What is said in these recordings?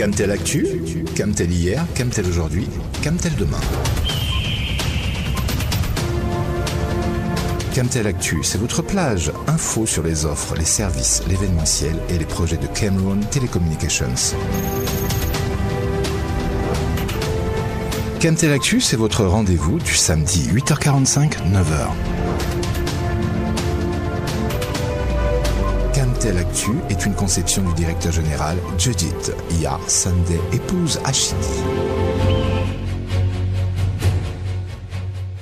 Camtel Actu, Camtel hier, Camtel aujourd'hui, Camtel demain. Camtel Actu, c'est votre plage. Info sur les offres, les services, l'événementiel et les projets de Cameroon Telecommunications. Camtel Actu, c'est votre rendez-vous du samedi 8h45, 9h. Actu est une conception du directeur général Judith Ya Sandé, épouse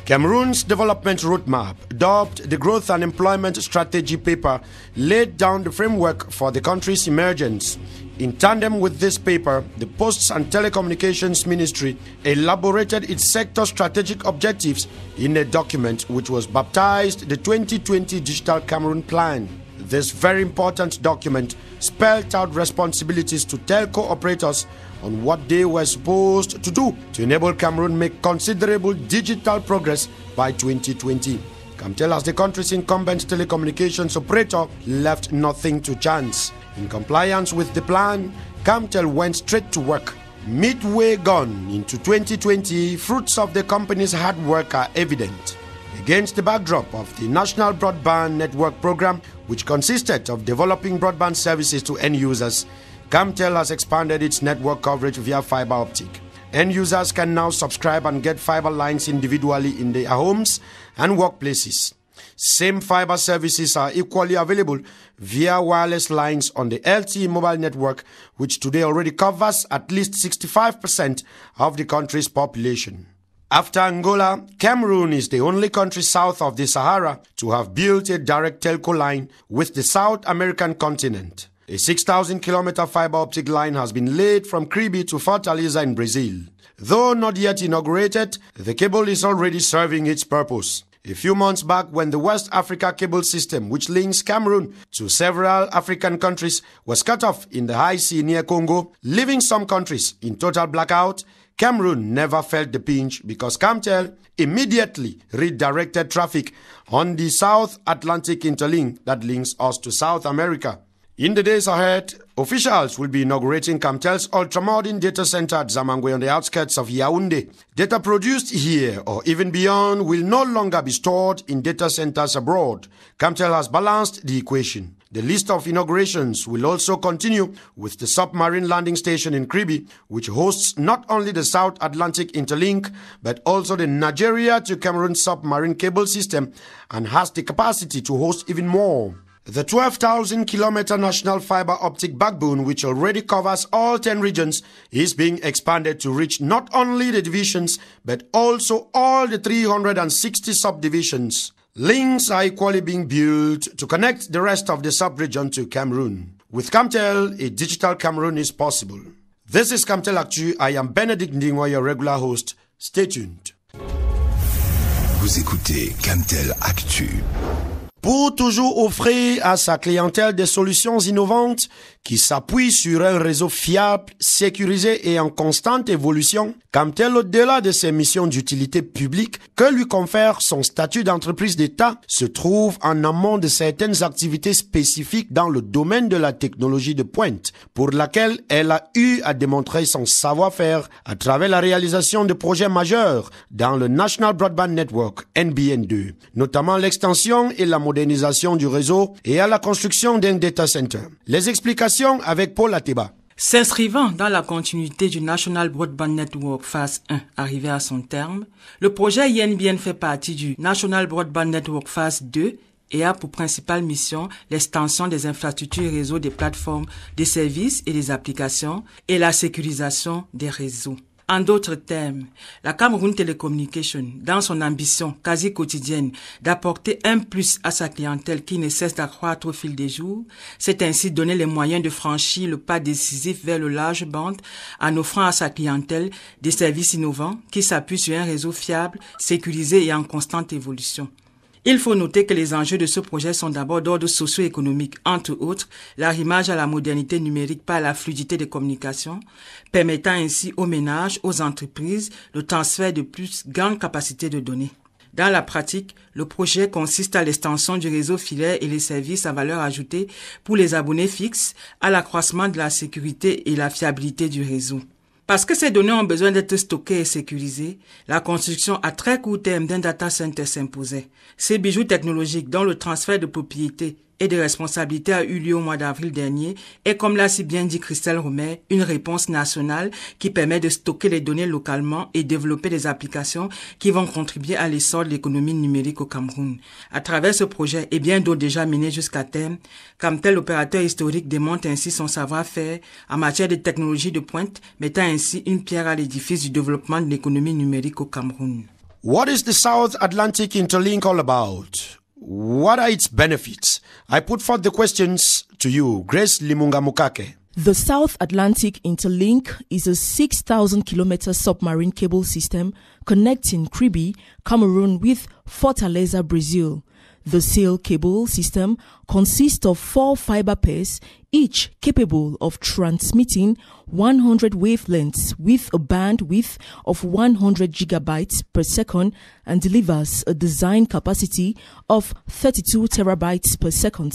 Cameroon's development roadmap, dubbed the Growth and Employment Strategy Paper, laid down the framework for the country's emergence. In tandem with this paper, the Posts and Telecommunications Ministry elaborated its sector strategic objectives in a document which was baptized the 2020 Digital Cameroon Plan. This very important document spelled out responsibilities to telco operators on what they were supposed to do to enable Cameroon make considerable digital progress by 2020. Camtel as the country's incumbent telecommunications operator left nothing to chance. In compliance with the plan, Camtel went straight to work. Midway gone into 2020, fruits of the company's hard work are evident against the backdrop of the National Broadband Network Program, which consisted of developing broadband services to end users, Camtel has expanded its network coverage via fiber optic. End users can now subscribe and get fiber lines individually in their homes and workplaces. Same fiber services are equally available via wireless lines on the LTE mobile network, which today already covers at least 65% of the country's population. After Angola, Cameroon is the only country south of the Sahara to have built a direct telco line with the South American continent. A 6,000 kilometer fiber optic line has been laid from Kribi to Fortaleza in Brazil. Though not yet inaugurated, the cable is already serving its purpose. A few months back, when the West Africa cable system, which links Cameroon to several African countries, was cut off in the high sea near Congo, leaving some countries in total blackout, Cameroon never felt the pinch because Camtel immediately redirected traffic on the South Atlantic interlink that links us to South America. In the days ahead, officials will be inaugurating Camtel's ultramodern data center at Zamangwe on the outskirts of Yaoundé. Data produced here or even beyond will no longer be stored in data centers abroad. Camtel has balanced the equation. The list of inaugurations will also continue with the submarine landing station in Kribi, which hosts not only the South Atlantic Interlink but also the Nigeria to Cameroon submarine cable system and has the capacity to host even more. The 12,000 kilometer national fiber optic backbone, which already covers all 10 regions, is being expanded to reach not only the divisions but also all the 360 subdivisions. Links are equally being built to connect the rest of the sub-region to Cameroon. With Camtel, a digital Cameroon is possible. This is Camtel Actu. I am Benedict Ndingwa, your regular host. Stay tuned. Vous écoutez Camtel Actu. Pour toujours offrir à sa clientèle des solutions innovantes qui s'appuie sur un réseau fiable, sécurisé et en constante évolution, quand elle au-delà de ses missions d'utilité publique que lui confère son statut d'entreprise d'État, se trouve en amont de certaines activités spécifiques dans le domaine de la technologie de pointe, pour laquelle elle a eu à démontrer son savoir-faire à travers la réalisation de projets majeurs dans le National Broadband Network, NBN2, notamment l'extension et la modernisation du réseau et à la construction d'un data center. Les explications avec Paul Ateba. S'inscrivant dans la continuité du National Broadband Network Phase 1 arrivé à son terme, le projet INBN fait partie du National Broadband Network Phase 2 et a pour principale mission l'extension des infrastructures et réseaux des plateformes, des services et des applications et la sécurisation des réseaux. En d'autres termes, la Cameroun Telecommunication, dans son ambition quasi quotidienne d'apporter un plus à sa clientèle qui ne cesse d'accroître au fil des jours, s'est ainsi donné les moyens de franchir le pas décisif vers le large bande en offrant à sa clientèle des services innovants qui s'appuient sur un réseau fiable, sécurisé et en constante évolution. Il faut noter que les enjeux de ce projet sont d'abord d'ordre socio-économique, entre autres l'arrimage à la modernité numérique par la fluidité des communications, permettant ainsi aux ménages, aux entreprises le transfert de plus grandes capacités de données. Dans la pratique, le projet consiste à l'extension du réseau filaire et les services à valeur ajoutée pour les abonnés fixes, à l'accroissement de la sécurité et la fiabilité du réseau. Parce que ces données ont besoin d'être stockées et sécurisées, la construction à très court terme d'un data center s'imposait. Ces bijoux technologiques dont le transfert de propriété et de responsabilités a eu lieu au mois d'avril dernier et comme l'a si bien dit Christelle Romet, une réponse nationale qui permet de stocker les données localement et développer des applications qui vont contribuer à l'essor de l'économie numérique au Cameroun. À travers ce projet et bien d'autres déjà menés jusqu'à terme, Camtel, opérateur historique, démonte ainsi son savoir-faire en matière de technologies de pointe, mettant ainsi une pierre à l'édifice du développement de l'économie numérique au Cameroun. What is the South Atlantic Interlink all about? What are its benefits? I put forth the questions to you, Grace Limunga Mukake. The South Atlantic Interlink is a 6,000 kilometer submarine cable system connecting Kribi, Cameroon with Fortaleza, Brazil. The SAIL cable system consists of four fiber pairs, each capable of transmitting 100 wavelengths with a bandwidth of 100 gigabytes per second and delivers a design capacity of 32 terabytes per second.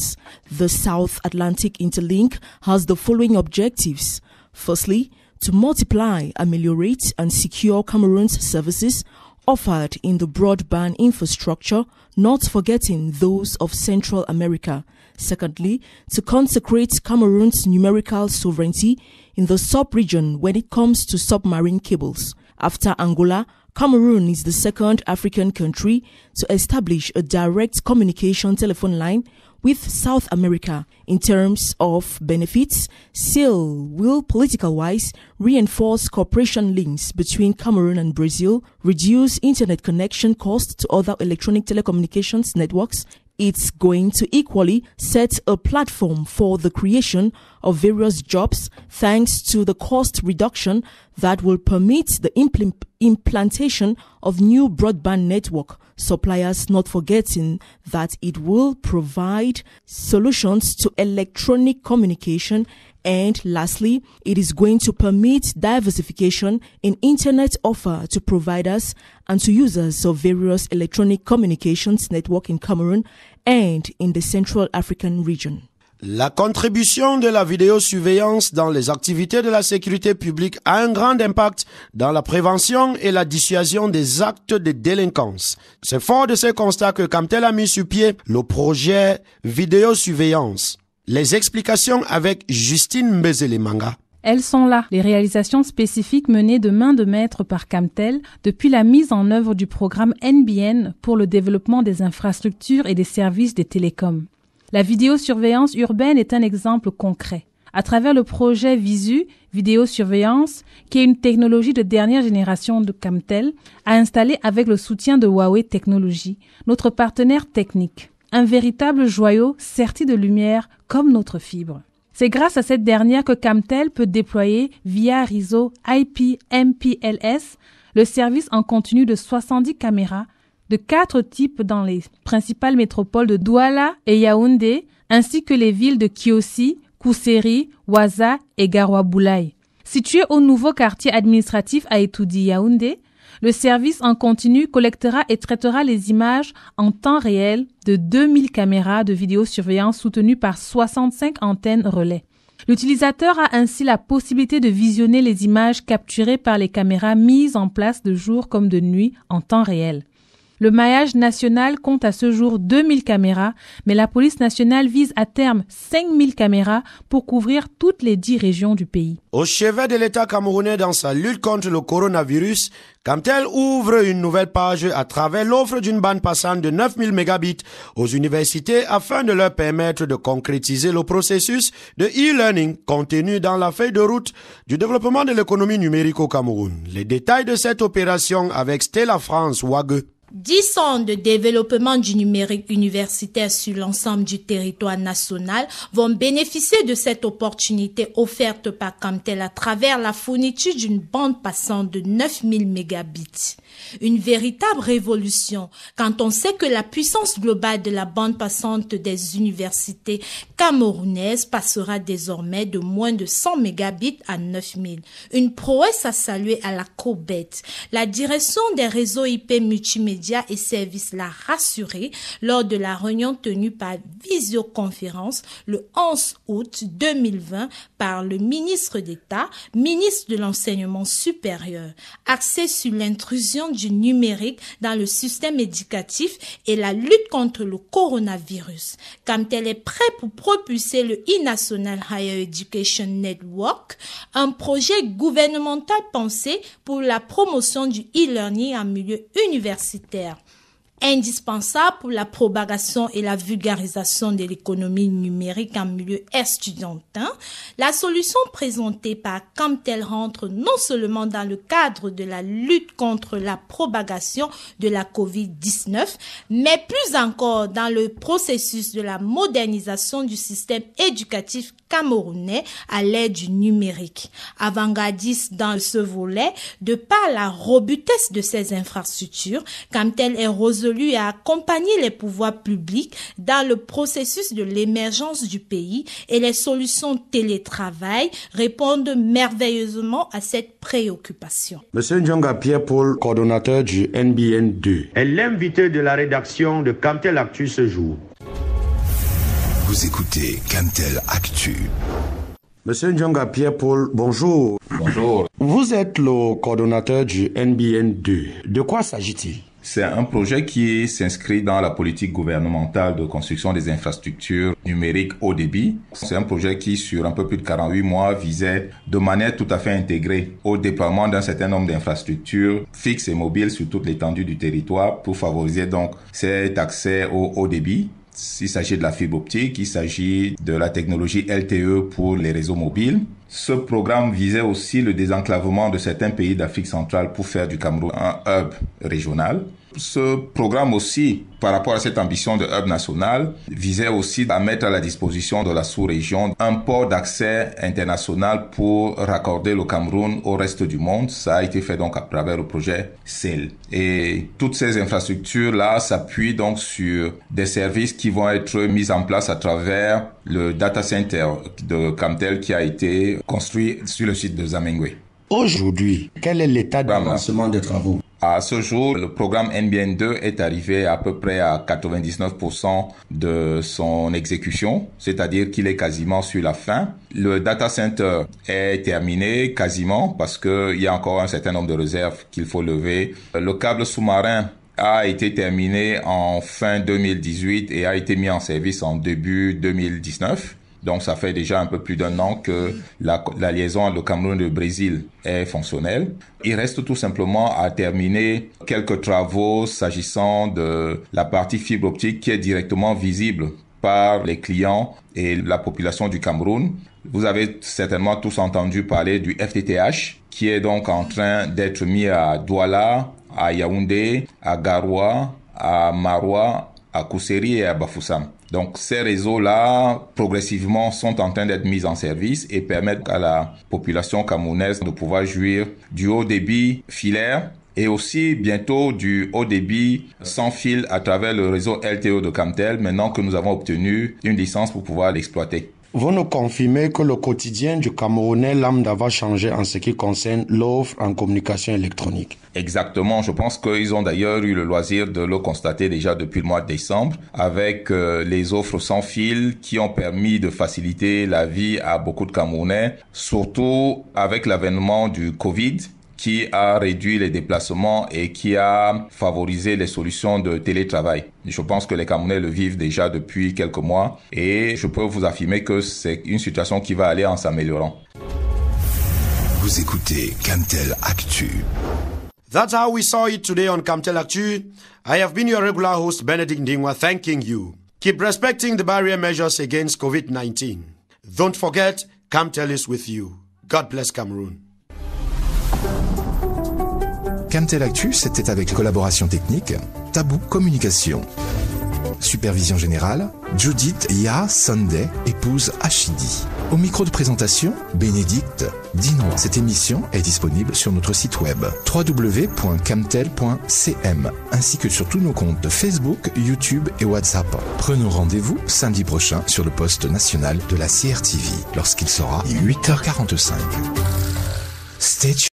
The South Atlantic Interlink has the following objectives. Firstly, to multiply, ameliorate, and secure Cameroon's services offered in the broadband infrastructure, not forgetting those of Central America. Secondly, to consecrate Cameroon's numerical sovereignty in the sub-region when it comes to submarine cables. After Angola, Cameroon is the second African country to establish a direct communication telephone line with South America in terms of benefits. Still, will political wise reinforce cooperation links between Cameroon and Brazil, reduce internet connection costs to other electronic telecommunications networks, it's going to equally set a platform for the creation of various jobs thanks to the cost reduction that will permit the impl- implantation of new broadband network suppliers, not forgetting that it will provide solutions to electronic communication And lastly, it is going to permit diversification in internet offer to providers and to users of various electronic communications network in Cameroon and in the Central African region. La contribution de la vidéosurveillance dans les activités de la sécurité publique a un grand impact dans la prévention et la dissuasion des actes de délinquance. C'est fort de ce constat que Camtel a mis sur pied le projet vidéosurveillance. Les explications avec Justine Mbezele-Manga. Elles sont là, les réalisations spécifiques menées de main de maître par Camtel depuis la mise en œuvre du programme NBN pour le développement des infrastructures et des services des télécoms. La vidéosurveillance urbaine est un exemple concret. À travers le projet Visu, vidéosurveillance, qui est une technologie de dernière génération de Camtel, a installé avec le soutien de Huawei Technologies, notre partenaire technique un véritable joyau serti de lumière comme notre fibre. C'est grâce à cette dernière que Camtel peut déployer via réseau IP MPLS le service en continu de 70 caméras de quatre types dans les principales métropoles de Douala et Yaoundé, ainsi que les villes de Kiosi, Kousseri, Waza et Garoua Boulay. Situé au nouveau quartier administratif à Etoudi Yaoundé, le service en continu collectera et traitera les images en temps réel de 2000 caméras de vidéosurveillance soutenues par 65 antennes relais. L'utilisateur a ainsi la possibilité de visionner les images capturées par les caméras mises en place de jour comme de nuit en temps réel. Le maillage national compte à ce jour 2000 caméras, mais la police nationale vise à terme 5000 caméras pour couvrir toutes les 10 régions du pays. Au chevet de l'État camerounais dans sa lutte contre le coronavirus, Camtel ouvre une nouvelle page à travers l'offre d'une bande passante de 9000 mégabits aux universités afin de leur permettre de concrétiser le processus de e-learning contenu dans la feuille de route du développement de l'économie numérique au Cameroun. Les détails de cette opération avec Stella France Wage. 10 ans de développement du numérique universitaire sur l'ensemble du territoire national vont bénéficier de cette opportunité offerte par Camtel à travers la fourniture d'une bande passante de 9000 mégabits. Une véritable révolution quand on sait que la puissance globale de la bande passante des universités camerounaises passera désormais de moins de 100 mégabits à 9000. Une prouesse à saluer à la COBET. La direction des réseaux IP multimédia et services l'a rassurée lors de la réunion tenue par visioconférence le 11 août 2020 par le ministre d'État, ministre de l'enseignement supérieur, axé sur l'intrusion du numérique dans le système éducatif et la lutte contre le coronavirus. quand elle est prête pour propulser le e-National Higher Education Network, un projet gouvernemental pensé pour la promotion du e-learning en milieu universitaire indispensable pour la propagation et la vulgarisation de l'économie numérique en milieu estudiantin, la solution présentée par Camtel rentre non seulement dans le cadre de la lutte contre la propagation de la COVID-19, mais plus encore dans le processus de la modernisation du système éducatif camerounais à l'aide du numérique. Avant-gardiste dans ce volet, de par la robustesse de ses infrastructures, Camtel est rose lui a à accompagner les pouvoirs publics dans le processus de l'émergence du pays et les solutions télétravail répondent merveilleusement à cette préoccupation. Monsieur Njonga Pierre-Paul, coordonnateur du NBN2, est l'invité de la rédaction de Camtel Actu ce jour. Vous écoutez Camtel Actu. Monsieur Njonga Pierre-Paul, bonjour. Bonjour. Vous êtes le coordonnateur du NBN2. De quoi s'agit-il c'est un projet qui s'inscrit dans la politique gouvernementale de construction des infrastructures numériques haut débit. C'est un projet qui, sur un peu plus de 48 mois, visait de manière tout à fait intégrée au déploiement d'un certain nombre d'infrastructures fixes et mobiles sur toute l'étendue du territoire pour favoriser donc cet accès au haut débit il s'agit de la fibre optique, il s'agit de la technologie LTE pour les réseaux mobiles. Ce programme visait aussi le désenclavement de certains pays d'Afrique centrale pour faire du Cameroun un hub régional. Ce programme aussi, par rapport à cette ambition de hub national, visait aussi à mettre à la disposition de la sous-région un port d'accès international pour raccorder le Cameroun au reste du monde. Ça a été fait donc à travers le projet CEL. Et toutes ces infrastructures-là s'appuient donc sur des services qui vont être mis en place à travers le data center de Camtel qui a été construit sur le site de Zamengwe. Aujourd'hui, quel est l'état d'avancement des travaux à ce jour, le programme NBN 2 est arrivé à peu près à 99% de son exécution, c'est-à-dire qu'il est quasiment sur la fin. Le data center est terminé quasiment parce qu'il y a encore un certain nombre de réserves qu'il faut lever. Le câble sous-marin a été terminé en fin 2018 et a été mis en service en début 2019. Donc ça fait déjà un peu plus d'un an que la, liaison entre le Cameroun et Brésil est fonctionnelle. Il reste tout simplement à terminer quelques travaux s'agissant de la partie fibre optique qui est directement visible par les clients et la population du Cameroun. Vous avez certainement tous entendu parler du FTTH qui est donc en train d'être mis à Douala, à Yaoundé, à Garoua, à Maroua, à Kousseri et à Bafoussam. Donc ces réseaux-là, progressivement, sont en train d'être mis en service et permettent à la population camounaise de pouvoir jouir du haut débit filaire et aussi bientôt du haut débit sans fil à travers le réseau LTO de Camtel, maintenant que nous avons obtenu une licence pour pouvoir l'exploiter. Vous nous confirmez que le quotidien du Camerounais lambda va changer en ce qui concerne l'offre en communication électronique. Exactement, je pense qu'ils ont d'ailleurs eu le loisir de le constater déjà depuis le mois de décembre avec euh, les offres sans fil qui ont permis de faciliter la vie à beaucoup de Camerounais, surtout avec l'avènement du Covid qui a réduit les déplacements et qui a favorisé les solutions de télétravail. Je pense que les Camerounais le vivent déjà depuis quelques mois et je peux vous affirmer que c'est une situation qui va aller en s'améliorant. Vous écoutez Camtel Actu. That's how we saw it today on Camtel Actu. I have been your regular host Benedict Dingwa, thanking you. Keep respecting the barrier measures against COVID-19. Don't forget, Camtel is with you. God bless Cameroon. Camtel Actu, c'était avec collaboration technique, Tabou Communication. Supervision générale, Judith Ya Sunday, épouse Achidi. Au micro de présentation, Bénédicte Dinois. Cette émission est disponible sur notre site web www.camtel.cm ainsi que sur tous nos comptes Facebook, YouTube et WhatsApp. Prenons rendez-vous samedi prochain sur le poste national de la CRTV lorsqu'il sera 8h45.